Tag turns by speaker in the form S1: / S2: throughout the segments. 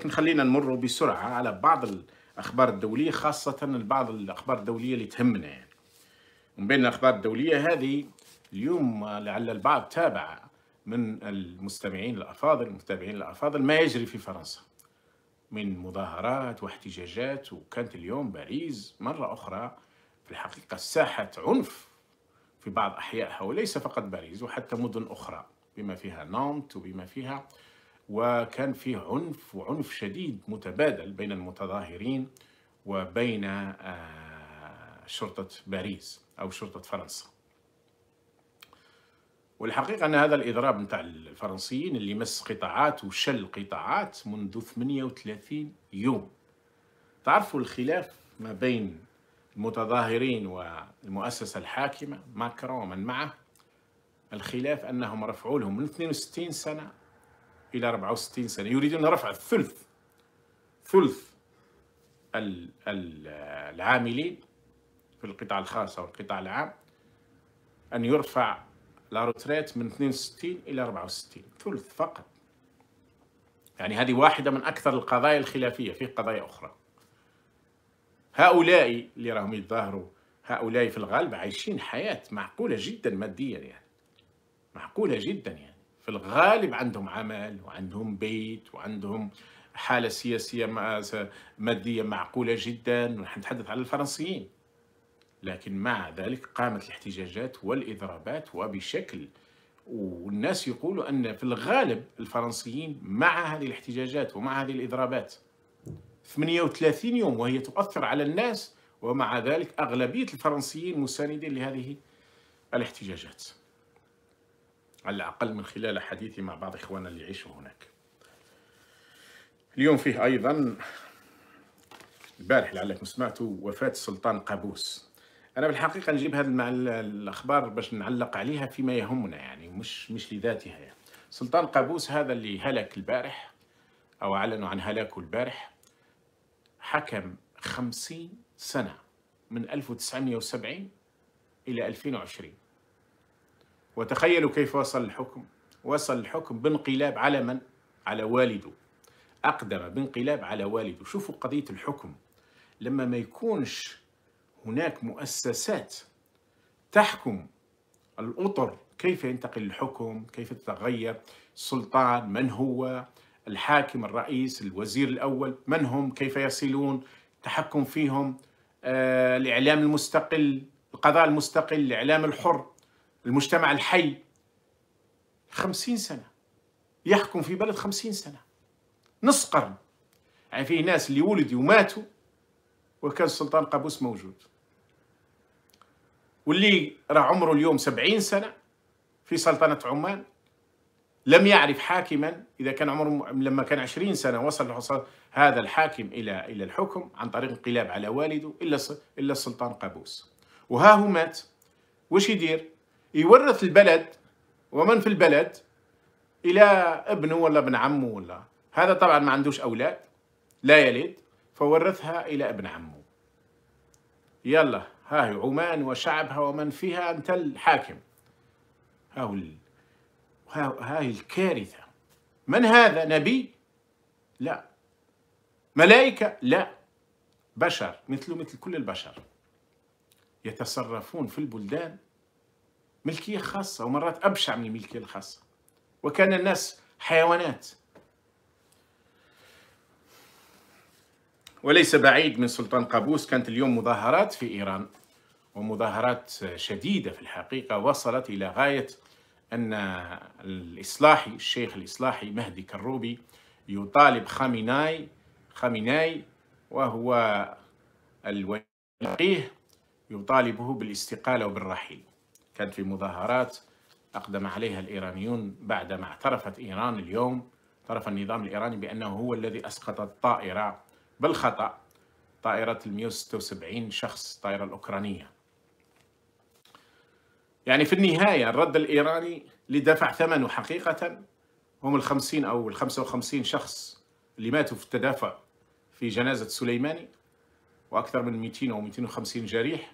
S1: لكن خلينا نمر بسرعة على بعض الأخبار الدولية خاصة بعض الأخبار الدولية اللي تهمنا يعني من بين الأخبار الدولية هذه اليوم لعل البعض تابع من المستمعين الأفاضل المتابعين الأفاضل ما يجري في فرنسا من مظاهرات واحتجاجات وكانت اليوم باريس مرة أخرى في الحقيقة ساحة عنف في بعض أحيائها وليس فقط باريس وحتى مدن أخرى بما فيها نانت وبما فيها وكان فيه عنف وعنف شديد متبادل بين المتظاهرين وبين آه، شرطة باريس أو شرطة فرنسا والحقيقة أن هذا الإضراب نتاع الفرنسيين اللي مس قطاعات وشل قطاعات منذ 38 يوم تعرفوا الخلاف ما بين المتظاهرين والمؤسسة الحاكمة ماكرون ومن معه الخلاف أنهم رفعوا لهم من 62 سنة إلى 64 سنة يريدون رفع ثلث ثلث العاملين في القطاع الخاص أو القطاع العام أن يرفع لاروتريت من 62 إلى 64 ثلث فقط يعني هذه واحدة من أكثر القضايا الخلافية في قضايا أخرى هؤلاء اللي راهم يتظاهروا هؤلاء في الغالب عايشين حياة معقولة جدا ماديا يعني معقولة جدا يعني في الغالب عندهم عمل وعندهم بيت وعندهم حالة سياسية مادية معقولة جدا ونحن نتحدث على الفرنسيين لكن مع ذلك قامت الاحتجاجات والإضرابات وبشكل والناس يقولوا أن في الغالب الفرنسيين مع هذه الاحتجاجات ومع هذه الإضرابات 38 يوم وهي تؤثر على الناس ومع ذلك أغلبية الفرنسيين مساندين لهذه الاحتجاجات على الأقل من خلال حديثي مع بعض إخواننا اللي يعيشوا هناك اليوم فيه أيضا البارح لعلكم سمعتوا وفاة السلطان قابوس أنا بالحقيقة نجيب هذه الأخبار باش نعلق عليها فيما يهمنا يعني مش مش لذاتها يعني. سلطان قابوس هذا اللي هلك البارح أو أعلنوا عن هلاكه البارح حكم خمسين سنة من 1970 إلى 2020 وتخيلوا كيف وصل الحكم وصل الحكم بانقلاب على من؟ على والده أقدم بانقلاب على والده شوفوا قضية الحكم لما ما يكونش هناك مؤسسات تحكم الأطر كيف ينتقل الحكم كيف تتغير السلطان من هو الحاكم الرئيس الوزير الأول من هم كيف يصلون تحكم فيهم آه، الإعلام المستقل القضاء المستقل الإعلام الحر المجتمع الحي خمسين سنة يحكم في بلد خمسين سنة نص قرن يعني فيه ناس اللي ولدوا وماتوا وكان السلطان قابوس موجود واللي راه عمره اليوم سبعين سنة في سلطنة عمان لم يعرف حاكما إذا كان عمره لما كان عشرين سنة وصل هذا الحاكم إلى إلى الحكم عن طريق انقلاب على والده إلا إلا السلطان قابوس وها هو مات وش يدير؟ يورث البلد ومن في البلد الى ابنه ولا ابن عمه ولا هذا طبعا ما عندوش اولاد لا يلد فورثها الى ابن عمه يلا ها هي عمان وشعبها ومن فيها انت الحاكم ها هو ال... ها هي الكارثه من هذا نبي لا ملائكه لا بشر مثله مثل كل البشر يتصرفون في البلدان ملكية خاصة ومرات أبشع من الملكية الخاصة وكان الناس حيوانات وليس بعيد من سلطان قابوس كانت اليوم مظاهرات في إيران ومظاهرات شديدة في الحقيقة وصلت إلى غاية أن الإصلاحي الشيخ الإصلاحي مهدي كروبي يطالب خاميناي خاميناي وهو الوليقيه يطالبه بالاستقالة وبالرحيل كانت في مظاهرات أقدم عليها الإيرانيون بعدما اعترفت إيران اليوم اعترف النظام الإيراني بأنه هو الذي أسقط الطائرة بالخطأ طائرة 176 شخص الطائرة الأوكرانية يعني في النهاية الرد الإيراني اللي دفع ثمنه حقيقة هم الخمسين أو الخمسة وخمسين شخص اللي ماتوا في التدافع في جنازة سليماني وأكثر من 200 أو 250 جريح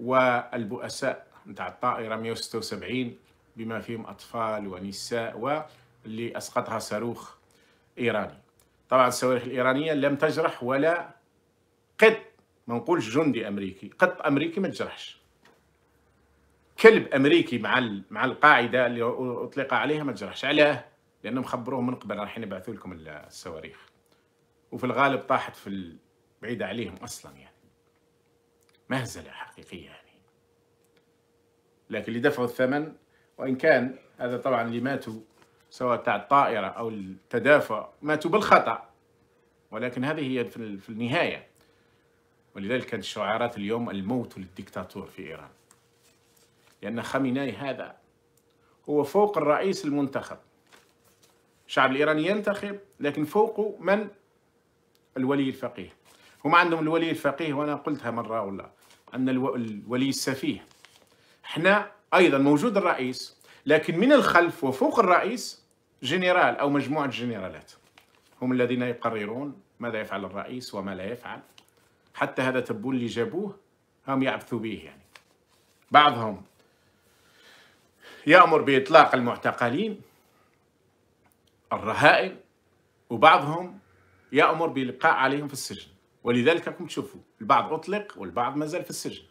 S1: والبؤساء نتاع الطائرة 176 بما فيهم أطفال ونساء واللي أسقطها صاروخ إيراني طبعا الصواريخ الإيرانية لم تجرح ولا قط ما نقولش جندي أمريكي قط أمريكي ما تجرحش كلب أمريكي مع مع القاعدة اللي أطلق عليها ما تجرحش علاه لأنهم خبروه من قبل راح يبعثوا لكم الصواريخ وفي الغالب طاحت في بعيدة عليهم أصلا يعني مهزلة حقيقية لكن اللي دفعوا الثمن وإن كان هذا طبعا اللي ماتوا سواء تاع الطائرة أو التدافع ماتوا بالخطأ ولكن هذه هي في النهاية ولذلك كانت الشعارات اليوم الموت للديكتاتور في إيران لأن خامنائي هذا هو فوق الرئيس المنتخب الشعب الإيراني ينتخب لكن فوقه من الولي الفقيه هم عندهم الولي الفقيه وأنا قلتها مرة ولا أن الولي السفيه احنا ايضا موجود الرئيس لكن من الخلف وفوق الرئيس جنرال او مجموعه جنرالات هم الذين يقررون ماذا يفعل الرئيس وما لا يفعل حتى هذا تبول اللي جابوه هم يعبثوا به يعني بعضهم يأمر بإطلاق المعتقلين الرهائن وبعضهم يأمر بإلقاء عليهم في السجن ولذلك راكم تشوفوا البعض أطلق والبعض مازال في السجن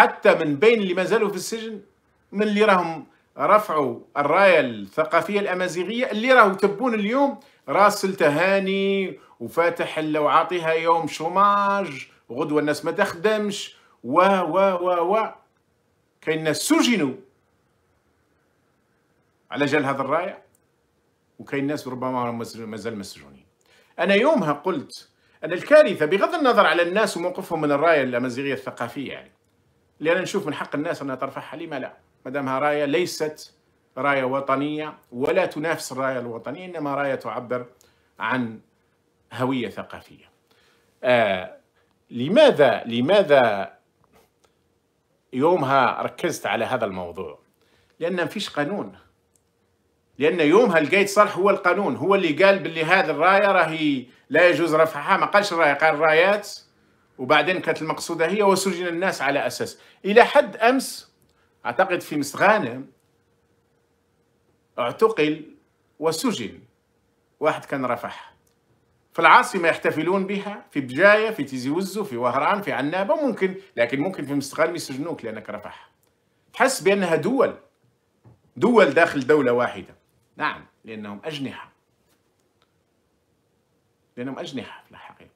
S1: حتى من بين اللي ما زالوا في السجن من اللي راهم رفعوا الرايه الثقافيه الامازيغيه اللي راهو تبون اليوم راسل تهاني وفاتح لو عاطيها يوم شوماج وغدوه الناس ما تخدمش و و و و كاين ناس سجنوا على جال هذا الرايه وكاين ناس ربما مازال مسجونين انا يومها قلت ان الكارثه بغض النظر على الناس وموقفهم من الرايه الامازيغيه الثقافيه يعني لان نشوف من حق الناس انها ترفعها لما لا ما دامها رايه ليست رايه وطنيه ولا تنافس الرايه الوطنيه انما رايه تعبر عن هويه ثقافيه. آه لماذا لماذا يومها ركزت على هذا الموضوع؟ لان ما فيش قانون. لان يومها لقيت صالح هو القانون هو اللي قال باللي هذه الرايه راهي لا يجوز رفعها ما قالش الرايه قال الرايات وبعدين كانت المقصوده هي وسجن الناس على اساس الى حد امس اعتقد في مستغانم اعتقل وسجن واحد كان رفح في العاصمه يحتفلون بها في بجايه في تيزي وزو في وهران في عنابه ممكن لكن ممكن في مستغانم يسجنوك لانك رفح تحس بانها دول دول داخل دوله واحده نعم لانهم اجنحه لانهم اجنحه في الحقيقه